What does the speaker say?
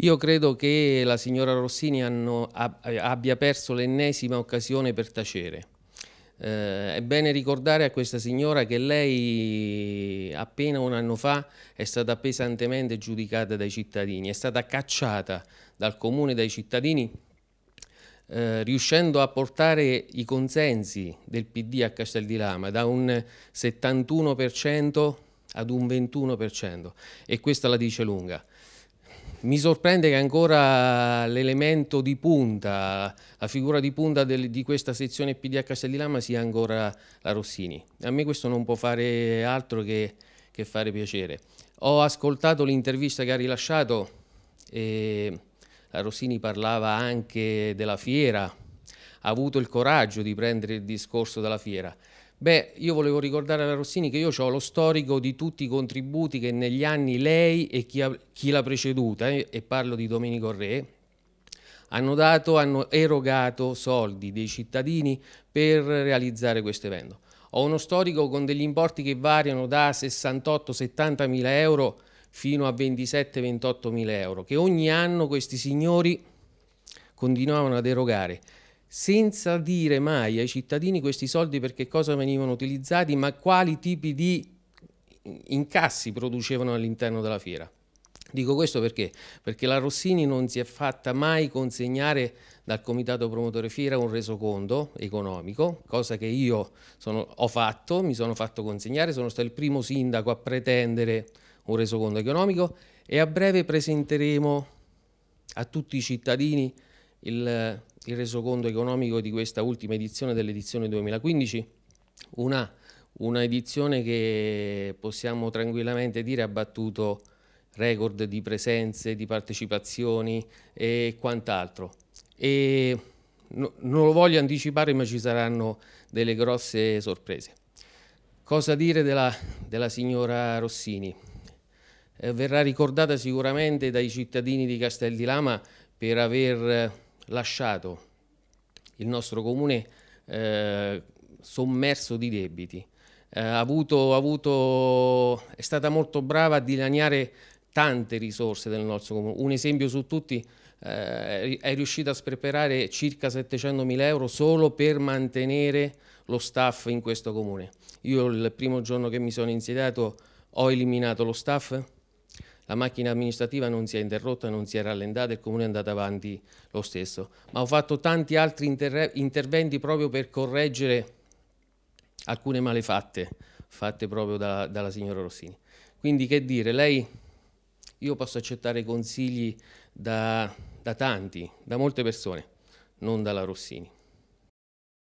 Io credo che la signora Rossini hanno, abbia perso l'ennesima occasione per tacere. Eh, è bene ricordare a questa signora che lei appena un anno fa è stata pesantemente giudicata dai cittadini, è stata cacciata dal comune dai cittadini eh, riuscendo a portare i consensi del PD a Castel di Lama da un 71% ad un 21% e questa la dice lunga. Mi sorprende che ancora l'elemento di punta, la figura di punta del, di questa sezione PD a Stellilama sia ancora la Rossini. A me questo non può fare altro che, che fare piacere. Ho ascoltato l'intervista che ha rilasciato e la Rossini parlava anche della fiera, ha avuto il coraggio di prendere il discorso dalla fiera. Beh, io volevo ricordare alla Rossini che io ho lo storico di tutti i contributi che negli anni lei e chi, chi l'ha preceduta, eh, e parlo di Domenico Re, hanno dato, hanno erogato soldi dei cittadini per realizzare questo evento. Ho uno storico con degli importi che variano da 68-70 mila euro fino a 27-28 mila euro, che ogni anno questi signori continuavano ad erogare senza dire mai ai cittadini questi soldi per che cosa venivano utilizzati, ma quali tipi di incassi producevano all'interno della fiera. Dico questo perché? Perché la Rossini non si è fatta mai consegnare dal comitato promotore fiera un resoconto economico, cosa che io sono, ho fatto, mi sono fatto consegnare, sono stato il primo sindaco a pretendere un resoconto economico e a breve presenteremo a tutti i cittadini il, il resoconto economico di questa ultima edizione dell'edizione 2015, una, una, edizione che possiamo tranquillamente dire ha battuto record di presenze, di partecipazioni e quant'altro. E no, non lo voglio anticipare ma ci saranno delle grosse sorprese. Cosa dire della, della signora Rossini? Eh, verrà ricordata sicuramente dai cittadini di Castel di Lama per aver lasciato il nostro comune eh, sommerso di debiti, eh, avuto, avuto, è stata molto brava a dilaniare tante risorse del nostro comune. Un esempio su tutti eh, è riuscita a sperperare circa 700 mila euro solo per mantenere lo staff in questo comune. Io il primo giorno che mi sono insediato ho eliminato lo staff la macchina amministrativa non si è interrotta, non si è rallentata e il Comune è andato avanti lo stesso. Ma ho fatto tanti altri inter interventi proprio per correggere alcune malefatte fatte proprio da, dalla signora Rossini. Quindi che dire, lei, io posso accettare consigli da, da tanti, da molte persone, non dalla Rossini.